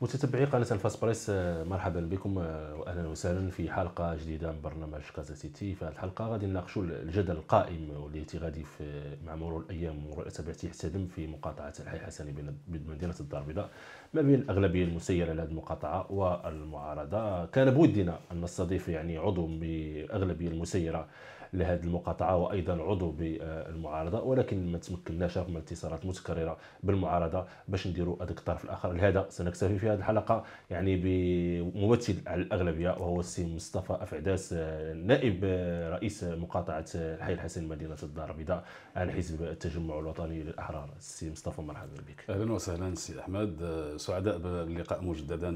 متتبعي قناة الفاس بريس آه، مرحبا بكم آه، واهلا وسهلا في حلقة جديدة من برنامج كازا سيتي في هذه الحلقة غادي نناقشوا الجدل القائم والتي غادي في مع مرور الايام ورؤية تبعتي تحتدم في مقاطعة الحي الحسني بين مدينة الدار البيضاء ما بين الاغلبية المسيرة لهذه المقاطعة والمعارضة كان بودنا ان نستضيف يعني عضو بأغلبية المسيرة لهذه المقاطعه وايضا عضو بالمعارضه ولكن ما تمكناش رغم الاتصالات المتكرره بالمعارضه باش نديروا هذاك الطرف الاخر لهذا سنكتفي في هذه الحلقه يعني بممثل على الاغلبيه وهو السي مصطفى افعداس نائب رئيس مقاطعه الحي الحسن مدينه الدار البيضاء عن حزب التجمع الوطني للاحرار السي مصطفى مرحبا بك اهلا وسهلا سي احمد سعداء باللقاء مجددا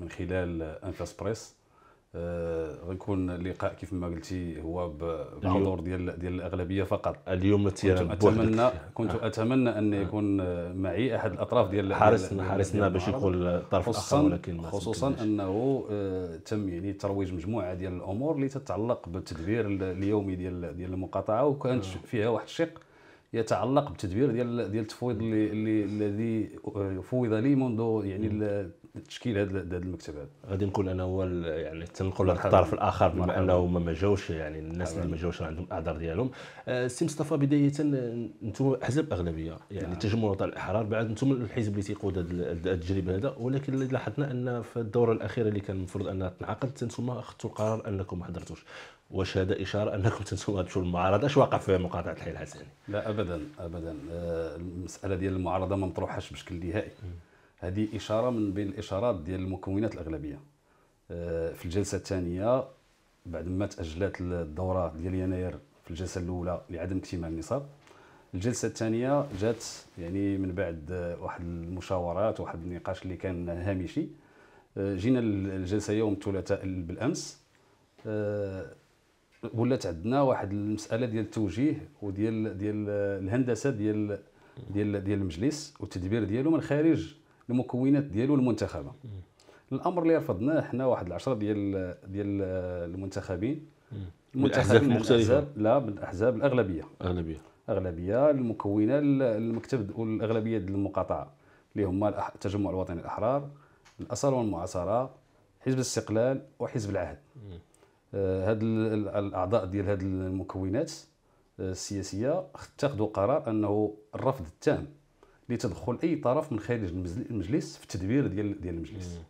من خلال انفاس بريس آه، غيكون اللقاء كيف ما قلتي هو بحضور ديال ديال الاغلبيه فقط اليوم التيران كنت اتمنى كنت اتمنى ان آه. يكون معي احد الاطراف ديال حارسنا حارسنا باش يقول الطرف الاخر ولكن خصوصا انه آه، تم يعني ترويج مجموعه ديال الامور اللي تتعلق بالتدبير اليومي ديال ديال المقاطعه وكانت فيها واحد الشق يتعلق بالتدبير ديال ديال التفويض اللي الذي فوض لي منذ يعني تشكيل هذا المكتب هذا غادي نقول انا هو يعني تنقل الطرف الاخر بما انه ما جاوش يعني الناس اللي ما جاوش عندهم الاعذار ديالهم السي آه، مصطفى بدايه انتم احزاب اغلبيه يعني نعم. تجمع وطن الاحرار بعد انتم الحزب اللي تيقود التجربه هذا ولكن اللي لاحظنا ان في الدوره الاخيره اللي كان المفروض انها تنعقد انتم اخذتوا القرار انكم ما حضرتوش واش هذا اشاره انكم تنسوا تمشوا المعارضه اش واقع في مقاطعه الحي الحسني؟ لا ابدا ابدا آه، المساله ديال المعارضه ما مطروحاش بشكل نهائي هذه اشاره من بين الاشارات ديال المكونات الاغلبيه آه، في الجلسه الثانيه بعد ما تاجلت الدوره ديال يناير في الجلسه الاولى لعدم اكتمال النصاب الجلسه الثانيه جات يعني من بعد آه، واحد المشاورات واحد النقاش اللي كان هامشي آه، جينا الجلسه يوم الثلاثاء بالامس ولات عندنا واحد المساله ديال التوجيه وديال ديال الهندسه ديال ديال ديال المجلس والتدبير ديالو من خارج المكونات ديالو المنتخبه الامر اللي رفضناه حنا واحد العشرة ديال ديال المنتخبين المنتخبين من الاحزاب لا من الاحزاب الاغلبيه اغلبيه اغلبيه المكونه المكتب والاغلبيه ديال المقاطعه اللي هما التجمع الوطني الاحرار الاصل والمعاصره حزب الاستقلال وحزب العهد آه، هاد الاعضاء ديال هاد المكونات آه، السياسيه اتخذوا قرار انه الرفض التام لتدخل اي طرف من خارج المجلس في التدبير ديال ديال المجلس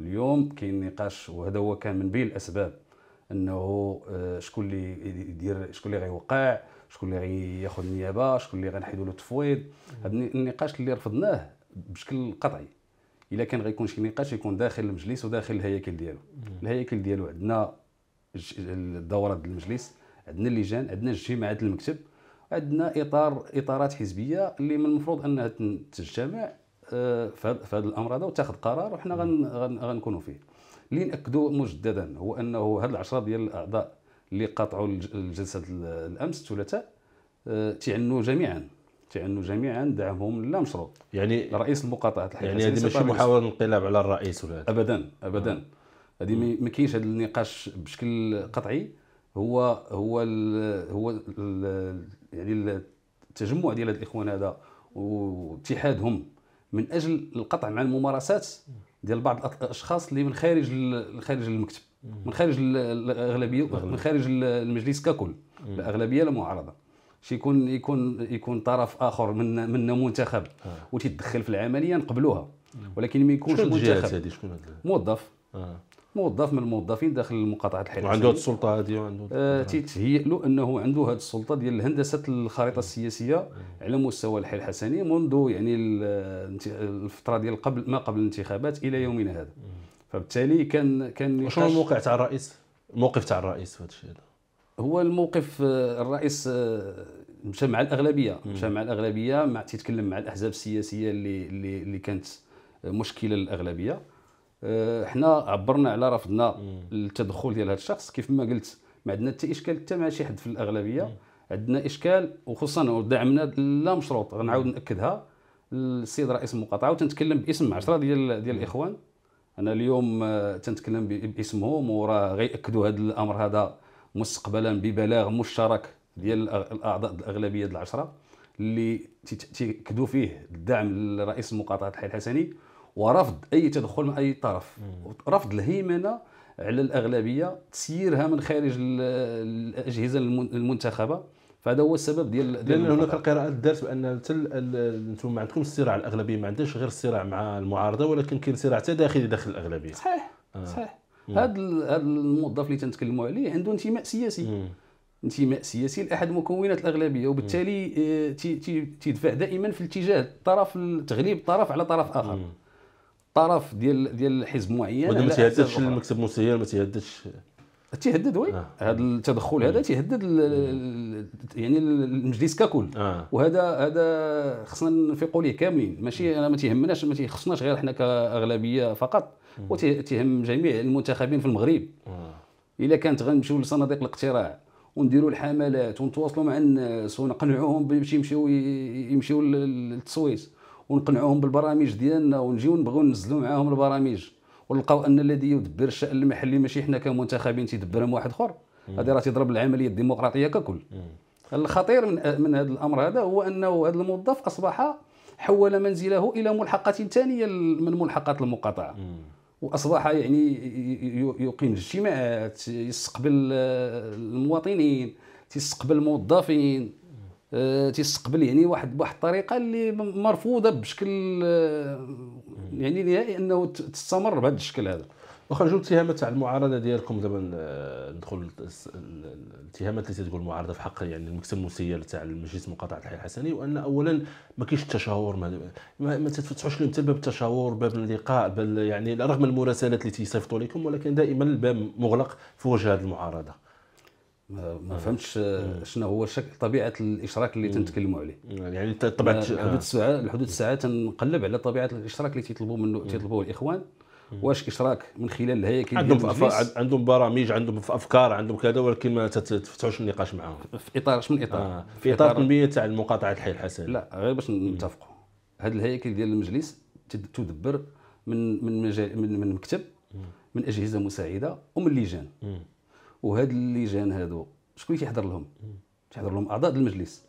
اليوم كاين نقاش وهذا هو كان من بين الاسباب انه آه، شكون اللي يدير شكون اللي غيوقع شكون اللي غياخذ النيابه شكون اللي غنحيدوا له التفويض هذا النقاش اللي رفضناه بشكل قطعي الا كان غيكون شي نقاش يكون داخل المجلس وداخل الهياكل ديالو الهياكل ديالو عندنا الدورات ديال المجلس عندنا اللجان عندنا الجماعات المكتب عندنا اطار اطارات حزبيه اللي من المفروض انها تجتمع آه، في هذا الامر هذا وتاخذ قرار وحنا غنكونوا فيه اللي ناكدوا مجددا هو انه هاد العشره ديال الاعضاء اللي قاطعوا الجلسه الامس الثلاثاء آه، تيعنوا جميعا تيعنوا جميعا دعمهم لا مشروع يعني رئيس المقاطعه الحقيقيه يعني هذه ماشي محاوله انقلاب على الرئيس ولا ابدا ابدا هذه ما كاينش هذا النقاش بشكل قطعي هو هو الـ هو الـ يعني التجمع ديال هاد الاخوان هذا واتحادهم من اجل القطع مع الممارسات ديال بعض الاشخاص اللي من خارج من خارج المكتب من خارج الاغلبيه من خارج المجلس ككل الاغلبيه المعارضه لا معارضه شي يكون يكون يكون طرف اخر من منا منتخب آه. وتيتدخل في العمليه نقبلوها ولكن ما يكونش منتخب موظف آه. موظف من الموظفين داخل مقاطعه الحريري وعنده هذه السلطه هذه وعنده آه تيتهيأ له انه عنده هذه السلطه ديال هندسه الخريطه السياسيه على مستوى الحي الحسني منذ يعني الفتره ديال قبل ما قبل الانتخابات الى يومنا هذا فبالتالي كان كان شنو الموقع تاع الرئيس الموقف تاع الرئيس في هذا الشيء هو الموقف آه، الرئيس آه، مشى مع الاغلبيه مشى مع الاغلبيه مع تيتكلم مع الاحزاب السياسيه اللي اللي كانت مشكله للاغلبيه آه، حنا عبرنا على رفضنا للتدخل ديال هذا الشخص كيف ما قلت ما عندنا حتى اشكال حتى مع شي حد في الاغلبيه عندنا اشكال وخصوصا دعمنا لا مشروط غنعاود ناكدها السيد رئيس المقاطعه وتنتكلم باسم 10 ديال ديال الاخوان انا اليوم آه، تنتكلم باسمهم وراه غياكدوا هذا الامر هذا مستقبلا ببلاغ مشترك ديال الاعضاء الاغلبيه العشره اللي تاكدوا فيه الدعم لرئيس مقاطعه الحي الحسني ورفض اي تدخل من اي طرف رفض الهيمنه على الاغلبيه تسييرها من خارج الاجهزه المنتخبه فهذا هو السبب ديال, لان هناك القراءات دارت بان انتم ما عندكمش الصراع الاغلبيه ما عندهاش غير الصراع مع المعارضه ولكن كاين صراع تداخلي داخل الاغلبيه صحيح آه. صحيح هذا هذا الموظف اللي تنتكلموا عليه عنده انتماء سياسي مم. انتماء سياسي لاحد مكونات الاغلبيه وبالتالي آه، تيدفع دائما في الاتجاه الطرف تغليب طرف على طرف اخر مم. طرف ديال ديال حزب معين ما تيهددش المكتب المسير ما تيهددش تيهدد وي آه. هذا التدخل هذا تيهدد يعني المجلس ككل آه. وهذا هذا خصنا نفيقوا ليه كاملين ماشي انا ما تيهمناش ما تيخصناش غير حنا كاغلبيه فقط وتيهم جميع المنتخبين في المغرب آه. الا كانت غنمشيو لصناديق الاقتراع ونديروا الحملات ونتواصلوا مع الناس ونقنعوهم باش يمشيو يمشيو للتصويت ونقنعوهم بالبرامج ديالنا ونجيو نبغيو ننزلوا معاهم البرامج ونلقاو ان الذي يدبر الشان المحلي ماشي حنا كمنتخبين تيدبرهم واحد اخر هذه راه تضرب العمليه الديمقراطيه ككل الخطير من من هذا الامر هذا هو انه هذا الموظف اصبح حول منزله الى ملحقه ثانيه من ملحقات المقاطعه واصبح يعني يقيم اجتماعات يستقبل المواطنين يستقبل الموظفين آه، تيستقبل يعني واحد بواحد الطريقه اللي مرفوضه بشكل آه، يعني نهائي انه تستمر بهذا الشكل هذا واخا نجيو الاتهامات تاع المعارضه ديالكم دابا ندخل الاتهامات اللي تقول المعارضه في حق يعني المكتب المسير تاع المجلس مقاطعه الحي الحسني وان اولا ما كاينش التشاور ما, ما, تفتحوش لهم حتى باب التشاور باب اللقاء بل يعني رغم المراسلات اللي تيصيفطوا لكم ولكن دائما الباب مغلق في وجه هذه المعارضه ما آه. فهمتش شنو هو شكل طبيعه الاشراك اللي تنتكلموا عليه يعني طبيعه آه. الساعه الحدود الساعه تنقلب على طبيعه الاشراك اللي تيطلبوا منه تيطلبوه الاخوان واش اشراك من خلال الهياكل عندهم أف... عندهم برامج عندهم في افكار عندهم كذا ولكن ما تفتحوش النقاش معاهم في اطار شنو اطار؟ آه. في اطار تنميه تاع المقاطعه الحي الحسن لا غير باش نتفقوا هذه الهياكل ديال المجلس تدبر من من مجال من, من مكتب من اجهزه مساعده ومن لجان وهاد اللجان هادو شكون كيحضر لهم كيحضر لهم اعضاء المجلس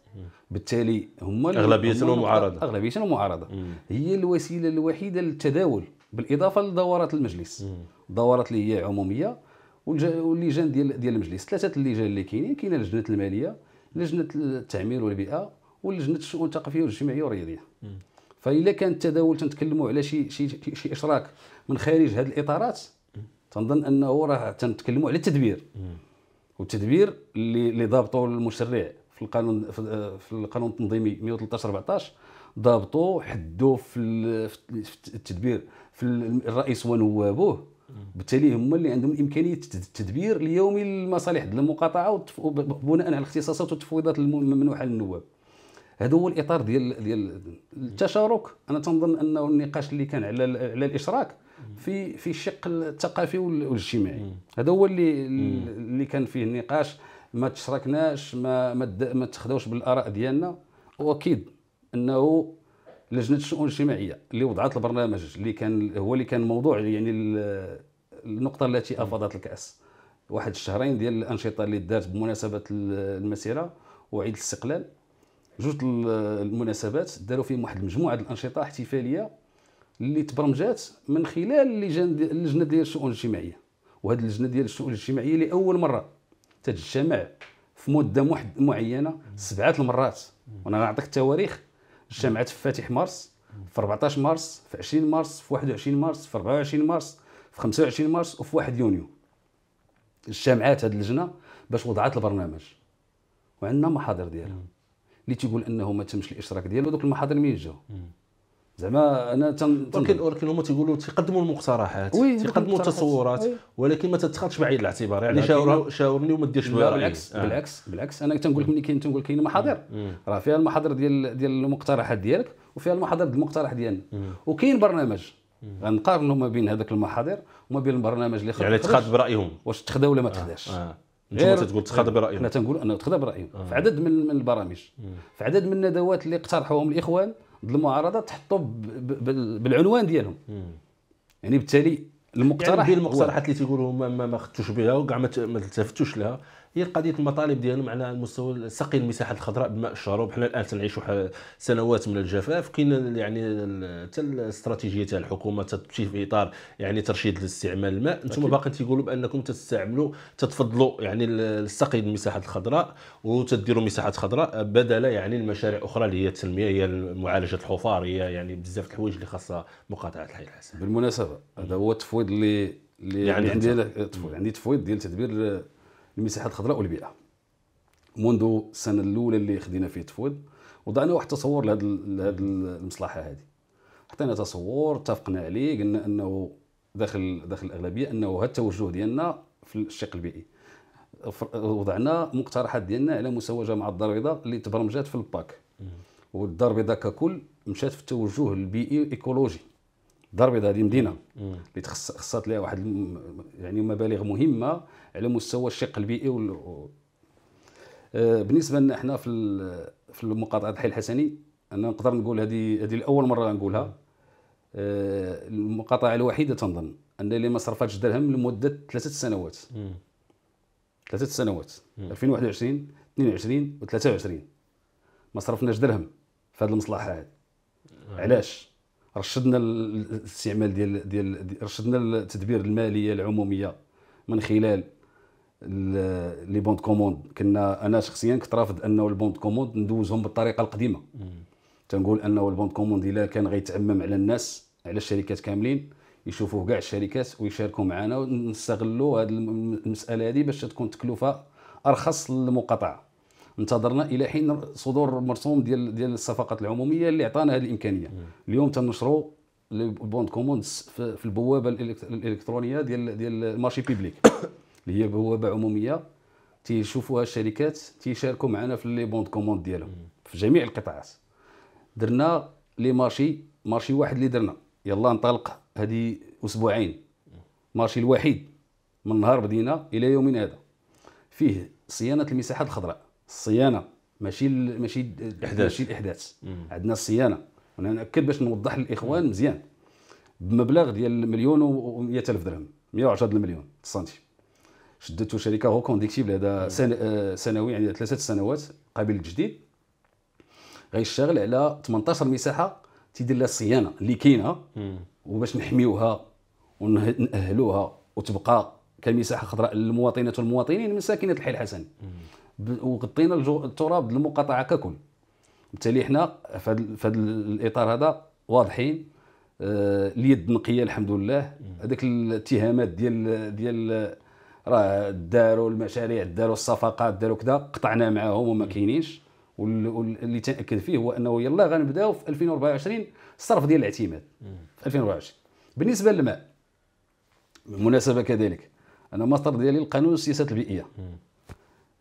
بالتالي هما اغلبيه ومعارضه اغلبيه ومعارضه هي الوسيله الوحيده للتداول بالاضافه لدورات المجلس دورات اللي هي عموميه واللجان ديال ديال المجلس ثلاثه اللجان اللي كاينين كاينه لجنه الماليه لجنه التعمير والبيئه ولجنه الشؤون الثقافيه والاجتماعيه والرياضيه فاذا كان التداول تنتكلموا على شي شي شي اشراك من خارج هذه الاطارات تنظن انه راه تنتكلموا على التدبير والتدبير اللي اللي ضابطه المشرع في القانون في القانون التنظيمي 113 14 ضابطوا حدوا في التدبير في الرئيس ونوابه بالتالي هما اللي عندهم امكانيه التدبير ليومي المصالح ديال المقاطعه بناء على الاختصاصات والتفويضات الممنوحه للنواب هذا هو الاطار ديال ديال التشارك انا تنظن انه النقاش اللي كان على على الاشراك في في الشق الثقافي والاجتماعي هذا هو اللي اللي كان فيه النقاش ما تشركناش ما ما تخدوش بالاراء ديالنا واكيد انه لجنه الشؤون الاجتماعيه اللي وضعت البرنامج اللي كان هو اللي كان موضوع يعني النقطه التي افاضت الكاس واحد الشهرين ديال الانشطه اللي دارت بمناسبه المسيره وعيد الاستقلال جوج المناسبات داروا فيهم واحد المجموعه ديال الانشطه احتفاليه اللي تبرمجات من خلال اللجان اللجنه ديال الشؤون الاجتماعيه وهذه اللجنه ديال الشؤون الاجتماعيه لاول مره تتجمع في مده محد معينه سبعه المرات وانا غنعطيك التواريخ اجتمعت في فاتح مارس في 14 مارس في 20 مارس في 21 مارس في 24 مارس في 25 مارس وفي 1 يونيو اجتمعات هذه اللجنه باش وضعت البرنامج وعندنا محاضر ديالها اللي تيقول انه ما تمش الاشراك ديالو دوك المحاضر مين جاو زعما انا تن... ولكن ولكن هما تيقولوا تيقدموا المقترحات تيقدموا التصورات ولكن ما تتخذش بعين الاعتبار يعني شاور... شاورني وما ديرش لا بالعكس آه. بالعكس بالعكس انا تنقول لك ملي كاين تنقول كاين محاضر راه فيها المحاضر ديال ديال المقترحات ديالك وفيها المحاضر ديال المقترح ديالنا وكاين برنامج غنقارنوا ما بين هذاك المحاضر وما بين البرنامج اللي يعني خرج يعني تخاد برايهم واش تخدا ولا ما آه، تخداش آه. آه. غير تقول تخاض إيه. برايهم انا تنقول انا تخاض برايهم آه. في عدد من من البرامج آه. في عدد من الندوات اللي اقترحوهم الاخوان المعارضه تحطوا بالعنوان ديالهم يعني بالتالي المقترح يعني المقترحات اللي تيقولوا ما ما خدتوش بها وكاع ما التفتوش لها هي قضيه المطالب ديالهم على المستوى سقي المساحات الخضراء بماء الشرب حنا الان تنعيشوا سنوات من الجفاف كاين يعني حتى الاستراتيجيه تاع الحكومه تمشي في اطار يعني ترشيد لاستعمال الماء انتم باقي تيقولوا بانكم تستعملوا تتفضلوا يعني السقي المساحات الخضراء وتديروا مساحات خضراء بدل يعني المشاريع اخرى اللي هي التنميه هي معالجه الحفار هي يعني بزاف الحوايج اللي خاصها مقاطعه الحي الحسن بالمناسبه هذا هو التفويض اللي اللي يعني عندي تفويض عندي تفويض ديال تدبير المساحات الخضراء والبيئه منذ السنه الاولى اللي خدينا فيه تفود وضعنا واحد التصور لهذا لهذا المصلحه هذه حطينا تصور اتفقنا عليه قلنا انه داخل داخل الاغلبيه انه هذا التوجه ديالنا في الشق البيئي وضعنا مقترحات ديالنا على مسوجه مع الدار البيضاء اللي تبرمجات في الباك والدار البيضاء ككل مشات في التوجه البيئي ايكولوجي الدار البيضاء هذه مدينه اللي خصات لها واحد يعني مبالغ مهمه على مستوى الشق البيئي وال... آه، بالنسبه لنا احنا في في مقاطعه الحي الحسني انا نقدر نقول هذه هذه الاول مره نقولها آه، المقاطعه الوحيده تنظن ان اللي ما صرفاتش درهم لمده ثلاثه سنوات ثلاثه سنوات 2021 22 و 23 ما صرفناش درهم في هذه المصلحه هذه آه. علاش رشدنا الاستعمال ديال ديال رشدنا التدبير الماليه العموميه من خلال لي بوند كوموند كنا انا شخصيا كنت رافض انه البوند كوموند ندوزهم بالطريقه القديمه تنقول انه البوند كوموند الا كان غيتعمم على الناس على الشركات كاملين يشوفوه كاع الشركات ويشاركوا معنا ونستغلوا هذه المساله هذه باش تكون تكلفه ارخص للمقاطعه انتظرنا الى حين صدور مرسوم ديال ديال الصفقات العموميه اللي عطانا هذه الامكانيه اليوم تنشروا البوند كوموند في البوابه الالكترونيه ديال ديال المارشي بيبليك اللي هي بوابه عموميه تيشوفوها الشركات تيشاركوا معنا في لي بوند كوموند ديالهم في جميع القطاعات درنا لي مارشي مارشي واحد اللي درنا يلا انطلق هذه اسبوعين مارشي الوحيد من نهار بدينا الى يومنا هذا فيه صيانه المساحات الخضراء الصيانه ماشي ماشي الاحداث ماشي الاحداث عندنا الصيانه وانا ناكد باش نوضح للاخوان مزيان بمبلغ ديال مليون و الف درهم 110 مليون سنتيم شدته شركه غوكونديكتيبل هذا آه، آه، سنوي يعني ثلاثه سنوات قبل جديد غيشتغل على 18 مساحه تيدير لها الصيانه اللي كاينه وباش نحميوها ونأهلوها وتبقى كمساحه خضراء للمواطنات والمواطنين من ساكنه الحي الحسن وغطينا التراب المقاطعه ككل بالتالي حنا في هذا الاطار هذا واضحين آه، اليد نقيه الحمد لله هذاك الاتهامات ديال ديال راه داروا المشاريع داروا الصفقات داروا كذا قطعنا معاهم وما كاينينش واللي تاكد فيه هو انه يلا غنبداو في 2024 الصرف ديال الاعتماد في 2024 بالنسبه للماء بالمناسبه كذلك انا ماستر ديالي القانون والسياسات البيئيه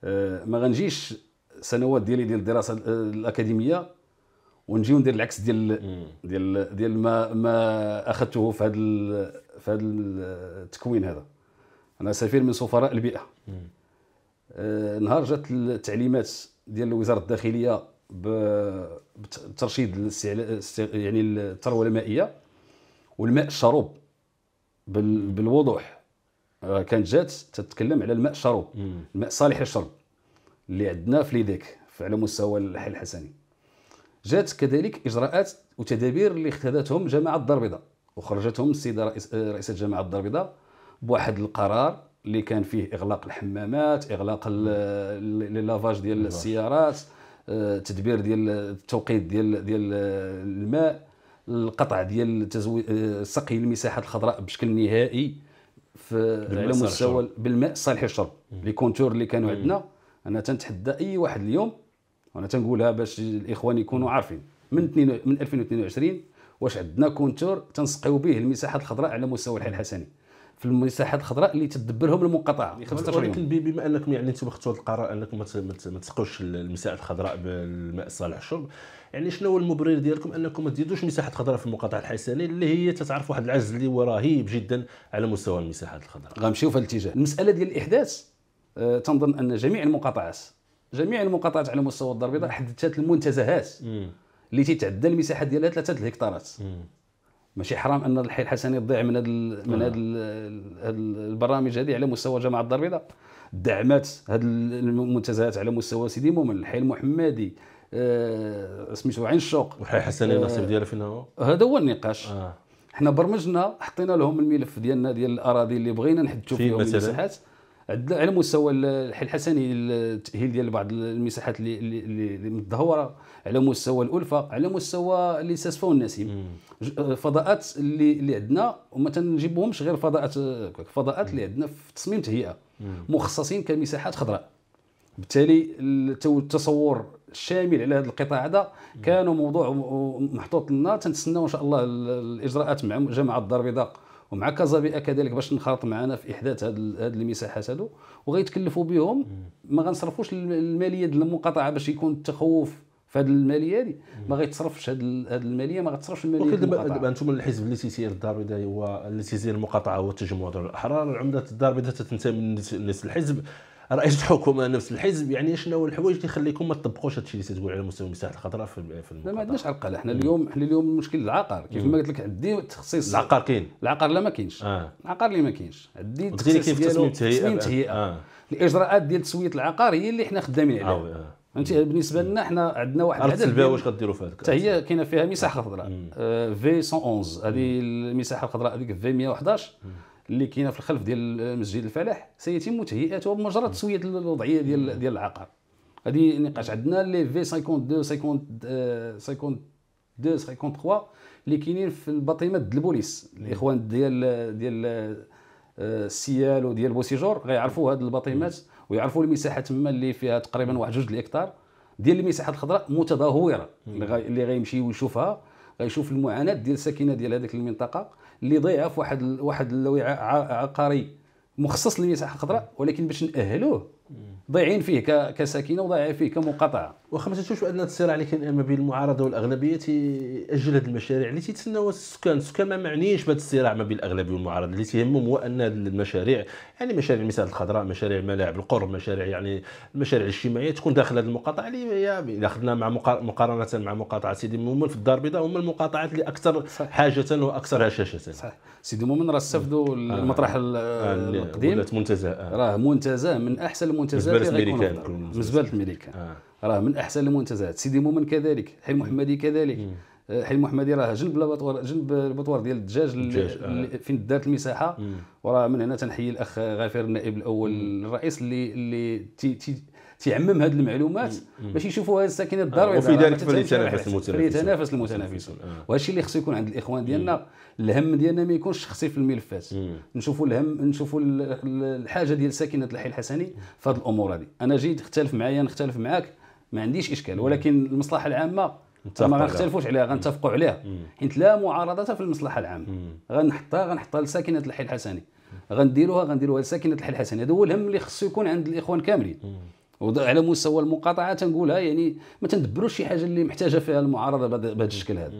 آه، ما غنجيش سنوات ديالي ديال الدراسه آه، الاكاديميه ونجي وندير العكس ديال ديال ديال ما ما اخذته في هذا في هذا آه، التكوين هذا انا سفير من سفراء البيئه آه نهار جات التعليمات ديال الوزاره الداخليه بترشيد يعني الثروه المائيه والماء الشروب بالوضوح آه، كانت جات تتكلم على الماء الشروب الماء صالح للشرب اللي عندنا في ليديك على مستوى الحي الحسني جات كذلك اجراءات وتدابير اللي اختذتهم جماعه الدار البيضاء وخرجتهم السيده آه، رئيسه جماعه الدار البيضاء بواحد القرار اللي كان فيه اغلاق الحمامات اغلاق لي لافاج ديال السيارات آه، تدبير ديال التوقيت ديال ديال الماء القطع ديال آه، سقي المساحات الخضراء بشكل نهائي في على مستوى بالماء الصالح للشرب لي كونتور اللي كانوا عندنا انا تنتحدى اي واحد اليوم وانا تنقولها باش الاخوان يكونوا عارفين من من 2022 واش عندنا كونتور تنسقيو به المساحات الخضراء على مستوى الحي الحسني في المساحات الخضراء اللي تدبرهم المقاطعه 15 ولكن بما انكم يعني انتم اخذتوا هذا القرار انكم ما تسقوش المساحات الخضراء بالماء الصالح للشرب يعني شنو هو المبرر ديالكم انكم ما تزيدوش مساحات خضراء في المقاطعه الحسنيه اللي هي تتعرف واحد العجز اللي هو رهيب جدا على مستوى المساحات الخضراء غنمشيو في الاتجاه المساله ديال الاحداث أه تنظن ان جميع المقاطعات جميع المقاطعات على مستوى الدار البيضاء حددت المنتزهات اللي تتعدى المساحه ديالها ثلاثه الهكتارات ماشي حرام ان الحي الحسني تضيع من هاد من هاد البرامج هذه على مستوى جامعه الدار البيضاء دعمت هاد المنتزهات على مستوى سيدي مومن الحي المحمدي آه سميتو عين الشوق الحي الحسني آه النصيب ديالو فين هو هذا هو النقاش آه. حنا برمجنا حطينا لهم الملف ديالنا ديال الاراضي اللي بغينا نحدثوا فيهم المساحات عندنا على مستوى الحل الحسني التاهيل ديال بعض المساحات اللي اللي متدهوره على مستوى الالفه على مستوى اللي ساسفون الناس فضاءات اللي اللي عندنا وما تنجيبوهمش غير فضاءات فضاءات اللي عندنا في تصميم تهيئه مخصصين كمساحات خضراء بالتالي التصور الشامل على هذا القطاع هذا كان موضوع محطوط لنا تنتسناو ان شاء الله الاجراءات مع جماعه الدار البيضاء ومع كازابيا كذلك باش نخاط معنا في احداث هذه المساحات هذو وغيتكلفوا بهم ما غنصرفوش الماليه ديال المقاطعه باش يكون التخوف في هذه الماليه هذه ما غيتصرفش هذه الماليه ما غتصرفش الماليه ولكن دابا انتم الحزب اللي تيسير الدار البيضاء هو اللي تيسير المقاطعه هو التجمع الاحرار عمده الدار البيضاء تنتمي للحزب رئيس الحكومه نفس الحزب يعني شنو الحوايج اللي يخليكم ما تطبقوش هذا الشيء اللي تقول على مستوى المساحه الخضراء في في لا ما عندناش عقل احنا اليوم احنا اليوم المشكل العقار كيف ما قلت لك عندي تخصيص العقار كاين العقار لا ما كاينش آه. العقار اللي ما كاينش عندي تخصيص كاين تصميم التهيئه آه. تصميم آه. الاجراءات ديال تسويه العقار هي اللي احنا خدامين عليها آه. فهمتي بالنسبه لنا حنا عندنا واحد العدد السلبيه واش غديروا في حتى هي كاينه فيها مساحه خضراء في آه، 111 هذه المساحه الخضراء هذيك في 111 اللي كاينه في الخلف ديال مسجد الفلاح سيتم تهيئته بمجرد تسويه الوضعيه ديال ديال العقار هذه نقاش عندنا لي في 52 52 52 53 اللي كاينين في ديال البوليس الاخوان ديال ديال آه، السيال وديال بوسيجور غيعرفوا هاد الباطيمات ويعرفوا المساحه تما اللي فيها تقريبا واحد جوج الهكتار ديال المساحه الخضراء متدهوره اللي غيمشي ويشوفها غيشوف المعاناه ديال الساكنه ديال هذيك المنطقه اللي ضيع في واحد واحد الوعاء عقاري مخصص للمساحه الخضراء ولكن باش ناهلوه ضايعين فيه كساكنه وضايعين فيه كمقاطعه واخا ما تنسوش ان الصراع اللي كاين ما بين المعارضه والاغلبيه تاجل هذه المشاريع اللي تيتسناو السكان السكان ما معنيينش بهذا الصراع ما بين الاغلبيه والمعارضه اللي تيهمهم هو ان المشاريع يعني مشاريع المساحه الخضراء مشاريع ملاعب القرب مشاريع يعني المشاريع الاجتماعيه تكون داخل هذه المقاطعه اللي هي اذا اخذنا مع مقارنه مع مقاطعه سيدي مؤمن في الدار البيضاء هما المقاطعات اللي اكثر حاجه واكثر هشاشه صحيح سيدي مؤمن راه استفدوا آه. المطرح القديم آه. آه. منتزه راه منتزه من احسن المنتزهات مزبله الميريكان مزبله الميريكان آه. راه من احسن المنتزهات سيدي مومن كذلك حي المحمدي كذلك آه، حي المحمدي راه جنب لابطوار جنب البطوار ديال الدجاج آه. فين دارت المساحه وراه من هنا تنحيي الاخ غافر النائب الاول الرئيس اللي اللي تي تي تيعمم هذه المعلومات باش يشوفوها الساكنه آه، الدار وفي ذلك فليتنافس المتنافسون فليتنافس المتنافسون آه. وهذا الشيء اللي خصو يكون عند الاخوان ديالنا الهم ديالنا ما يكونش شخصي في الملفات نشوفوا الهم نشوفوا الحاجه ديال ساكنه الحي الحسني في هذه الامور هذه انا جيت تختلف معايا نختلف معاك ما عنديش اشكال ولكن المصلحه العامه ما غنختلفوش عليها غنتفقوا عليها حيت لا معارضه في المصلحه العامه غنحطها غنحطها لساكنه الحي الحسني غنديروها غنديروها لساكنه الحي الحسني هذا هو الهم اللي خصو يكون عند الاخوان كاملين وعلى مستوى المقاطعه تنقولها يعني ما تندبروش شي حاجه اللي محتاجه فيها المعارضه بهذا الشكل هذا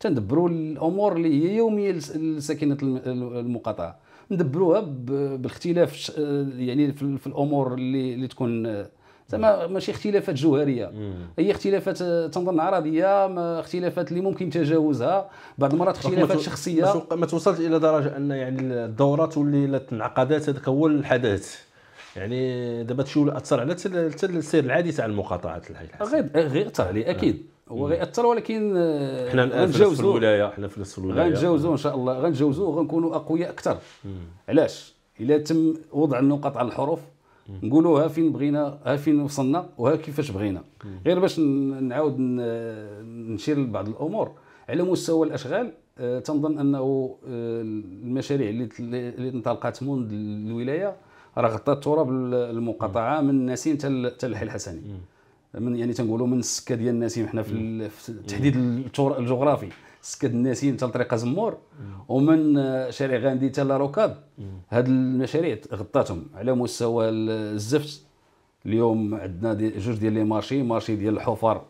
تندبروا الامور اللي هي يوميه لساكنه المقاطعه ندبروها بالاختلاف يعني في الامور اللي اللي تكون زعما ماشي اختلافات جوهريه هي اختلافات تنظن عرضيه اختلافات اللي ممكن تجاوزها بعض المرات اختلافات شخصيه ما توصلش الى درجه ان يعني الدوره تولي تنعقدات هذاك هو الحدث يعني دابا تشوف اثر على حتى السير العادي تاع المقاطعات الحي غير غير اثر عليه آه. اكيد هو غيأثر ولكن آه، حنا الان في الولايه حنا في نفس الولايه غنتجاوزوا ان شاء الله غنتجاوزوا وغنكونوا اقوياء اكثر علاش الا تم وضع النقاط على الحروف نقولوا ها فين بغينا ها فين وصلنا وها كيفاش بغينا غير باش نعاود نشير لبعض الامور على مستوى الاشغال آه، تنظن انه المشاريع اللي انطلقت منذ الولايه راه غطى التراب المقاطعه من نسيم حتى الحي الحسني من يعني تنقولوا من السكه ديال الناسين حنا في, التحديد الجغرافي سكه الناسين حتى لطريقه زمور ومن شارع غاندي حتى لاروكاد هاد المشاريع غطاتهم على مستوى الزفت اليوم عندنا دي جوج ديال لي مارشي مارشي ديال الحفر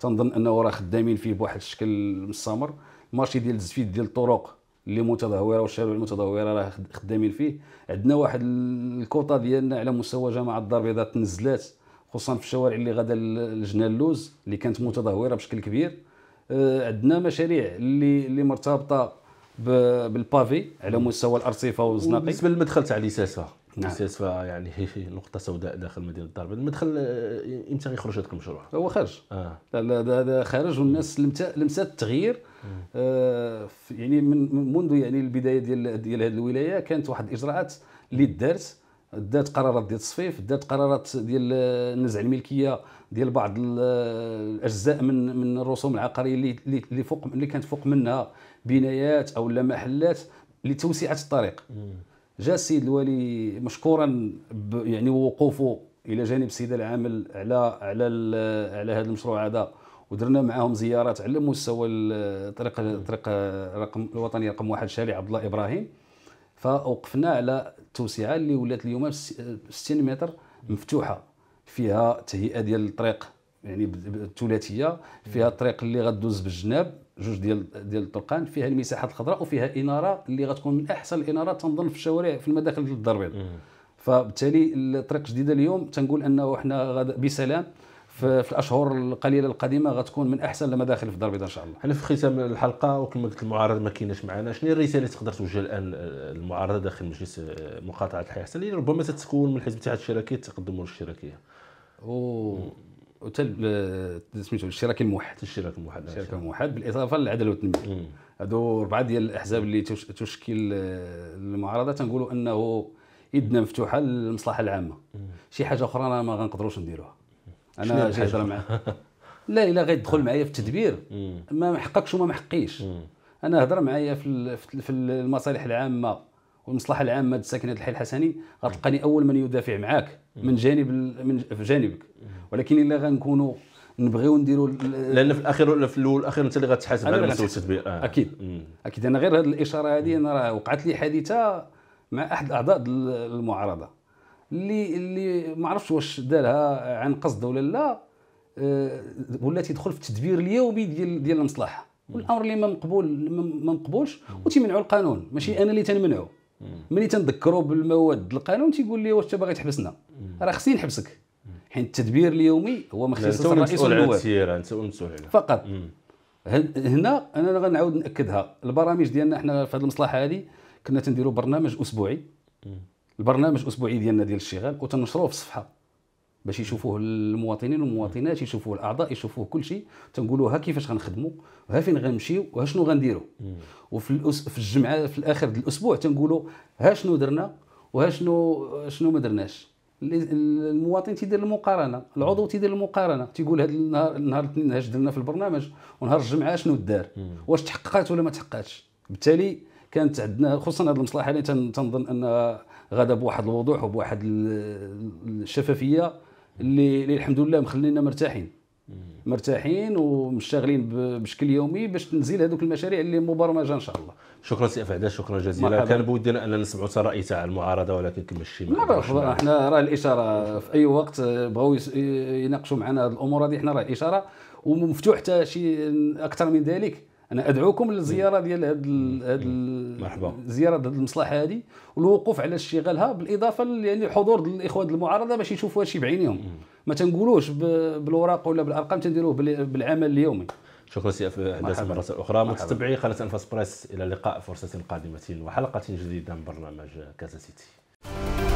تنظن انه راه خدامين فيه بواحد الشكل مستمر مارشي ديال الزفيت ديال الطرق اللي متدهوره والشباب المتدهوره راه خدامين فيه عندنا واحد الكوطه ديالنا على مستوى جامعه الدار البيضاء تنزلات خصوصا في الشوارع اللي غدا لجنه اللوز اللي كانت متدهوره بشكل كبير آه، عندنا مشاريع اللي اللي مرتبطه بالبافي على مستوى الارصفه والزناقي بالنسبه للمدخل تاع ليساسفا نعم. ليساسفا يعني نقطه سوداء داخل مدينه الدار البيضاء المدخل آه، امتى يخرج هذاك المشروع هو خارج آه. هذا خارج والناس لمسات التغيير يعني من منذ يعني البدايه ديال ديال هذه الولايه كانت واحد الاجراءات اللي دارت دات قرارات ديال التصفيف دات قرارات ديال نزع الملكيه ديال بعض الاجزاء من من الرسوم العقاريه اللي اللي فوق اللي كانت فوق منها بنايات او لا محلات لتوسعه الطريق جاء السيد الوالي مشكورا يعني وقوفه الى جانب السيده العامل على على على هذا المشروع هذا ودرنا معاهم زيارات على مستوى الطريق الطريق رقم الوطني رقم واحد شارع عبد الله ابراهيم فوقفنا على التوسعه اللي ولات اليوم 60 متر مفتوحه فيها تهيئه ديال الطريق يعني الثلاثيه فيها الطريق اللي غدوز بالجناب جوج ديال ديال الطرقان فيها المساحات الخضراء وفيها اناره اللي غتكون من احسن الانارات تنظن في الشوارع في المداخل ديال الدار فبالتالي الطريق الجديده اليوم تنقول انه حنا بسلام في الاشهر القليله القادمه غتكون من احسن المداخل في الدار البيضاء ان شاء الله. حنا في ختام الحلقه وكما قلت المعارضه ما كايناش معنا، شنو الرساله اللي تقدر توجه الان المعارضه داخل مجلس مقاطعه الحياه الحسنيه ربما تتكون من حزب الاتحاد الشراكي تقدموا والاشتراكيه. و سميتو الشراكي الموحد الشراكي الموحد الشراكي الموحد بالاضافه للعدل والتنميه هادو اربعه ديال الاحزاب اللي تشكل آه، المعارضه تنقولوا انه يدنا مفتوحه للمصلحه العامه شي حاجه اخرى ما غنقدروش نديروها انا اش نهضر معاه لا الا غيدخل معايا في التدبير ما محققش وما محقيش انا هضر معايا في في المصالح العامه والمصلحه العامه الساكنه الحي الحسني غتلقاني اول من يدافع معاك من جانب من في جانبك ولكن الا غنكونوا نبغيو نديروا لان في الاخير في الاول الاخير انت اللي غتحاسب على مسؤول التدبير آه. اكيد مم. اكيد انا غير هذه الاشاره هذه انا راه وقعت لي حادثه مع احد اعضاء المعارضه اللي اللي ما عرفتش واش دارها عن قصد ولا لا آه، ولا تيدخل في التدبير اليومي ديال ديال المصلحه والامر اللي ما مقبول ما مقبولش وتيمنعوا القانون ماشي انا اللي تنمنعو ملي تنذكروا بالمواد القانون تيقول لي واش انت باغي تحبسنا راه خصني نحبسك حين التدبير اليومي هو مخصص الرئيس والنواب انت مسؤول فقط هنا انا غنعاود ناكدها البرامج ديالنا حنا في هذه المصلحه هذه كنا تنديروا برنامج اسبوعي البرنامج الاسبوعي ديالنا ديال الشغال وتنشروه في الصفحه باش يشوفوه المواطنين والمواطنات يشوفوه الاعضاء يشوفوه كل شيء تنقولوا ها كيفاش غنخدموا ها فين غنمشيو وها شنو غنديروا وفي الأس... في الجمعه في الاخر ديال الاسبوع تنقولوا ها شنو درنا وها شنو شنو ما درناش المواطن تيدير المقارنه العضو تيدير المقارنه تيقول هذا النهار النهار الاثنين اش درنا في البرنامج ونهار الجمعه شنو دار واش تحققات ولا ما تحققاتش بالتالي كانت عندنا خصوصا هذه المصلحه اللي تنظن انها غدا بواحد الوضوح وبواحد الشفافيه اللي, اللي الحمد لله مخلينا مرتاحين مرتاحين ومشتغلين بشكل يومي باش تنزيل هذوك المشاريع اللي مبرمجه ان شاء الله شكرا سي افعدا شكرا جزيلا مرحبا. كان بودنا ان نسمعوا حتى الراي تاع المعارضه ولكن كما الشيء ما احنا راه الاشاره في اي وقت آه، بغاو يناقشوا معنا هذه الامور هذه احنا راه الاشاره ومفتوح حتى شي اكثر من ذلك انا ادعوكم للزياره ديال هاد هاد مرحبا زياره هاد المصلحه هذه والوقوف على اشتغالها بالاضافه يعني حضور الاخوان ديال المعارضه باش يشوفوا هادشي بعينيهم ما تنقولوش بالوراق ولا بالارقام تنديروه بالعمل اليومي شكرا سي احداث مرة أخرى متتبعي قناة أنفاس بريس إلى اللقاء فرصة قادمة وحلقة جديدة من برنامج كازا سيتي